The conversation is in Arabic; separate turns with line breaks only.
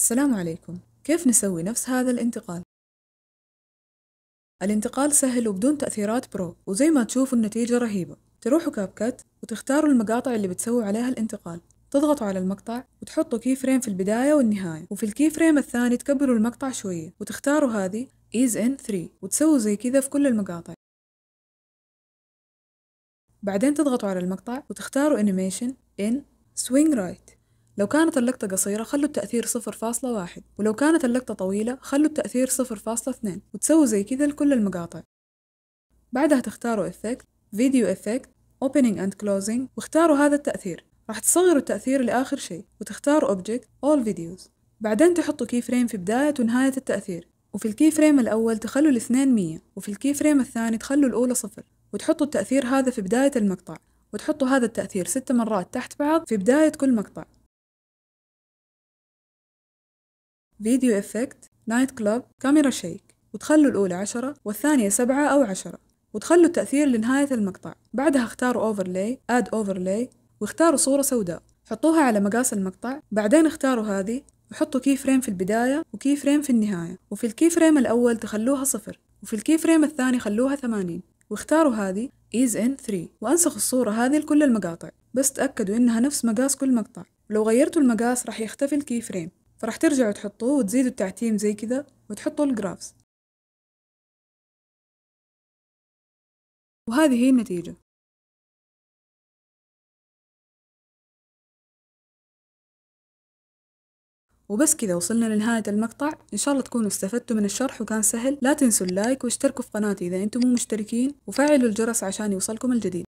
السلام عليكم كيف نسوي نفس هذا الانتقال؟ الانتقال سهل وبدون تأثيرات برو وزي ما تشوفوا النتيجة رهيبة تروحوا كاب كات وتختاروا المقاطع اللي بتسووا عليها الانتقال تضغطوا على المقطع وتحطوا كي فريم في البداية والنهاية وفي الكي فريم الثاني تكبروا المقطع شوية وتختاروا هذه Ease in 3 وتسووا زي كذا في كل المقاطع بعدين تضغطوا على المقطع وتختاروا Animation in Swing Right لو كانت اللقطة قصيرة خلوا التأثير 0.1 ولو كانت اللقطة طويلة خلوا التأثير 0.2 وتسووا زي كذا لكل المقاطع بعدها تختاروا effect video effect opening and closing واختاروا هذا التأثير راح تصغروا التأثير لآخر شيء وتختاروا object all videos بعدين تحطوا كي فريم في بداية ونهاية التأثير وفي الكي فريم الأول تخلوا الاثنين مية وفي الكي فريم الثاني تخلوا الأولى صفر وتحطوا التأثير هذا في بداية المقطع وتحطوا هذا التأثير ست مرات تحت بعض في بداية كل مقطع فيديو إفكت نايت كلاب كاميرا شيك وتخلوا الأولى عشرة والثانية سبعة أو عشرة وتخلوا التأثير لنهاية المقطع بعدها اختاروا أوفرلاي أد أوفرلاي واختاروا صورة سوداء حطوها على مقاس المقطع بعدين اختاروا هذه وحطوا كي فريم في البداية وكي فريم في النهاية وفي الكي فريم الأول تخلوها صفر وفي الكي فريم الثاني خلوها ثمانين واختاروا هذه is in 3 وأنسخوا الصورة هذه لكل المقاطع بس تأكدوا إنها نفس مقاس كل مقطع لو غيرتوا المقاس راح يختفي الكي فريم فراح ترجعوا تحطوه وتزيدوا التعتيم زي كده وتحطوا الجرافز
وهذه هي النتيجة وبس
كذا وصلنا لنهاية المقطع إن شاء الله تكونوا استفدتوا من الشرح وكان سهل لا تنسوا اللايك واشتركوا في قناتي إذا أنتم مو مشتركين وفعلوا الجرس عشان يوصلكم الجديد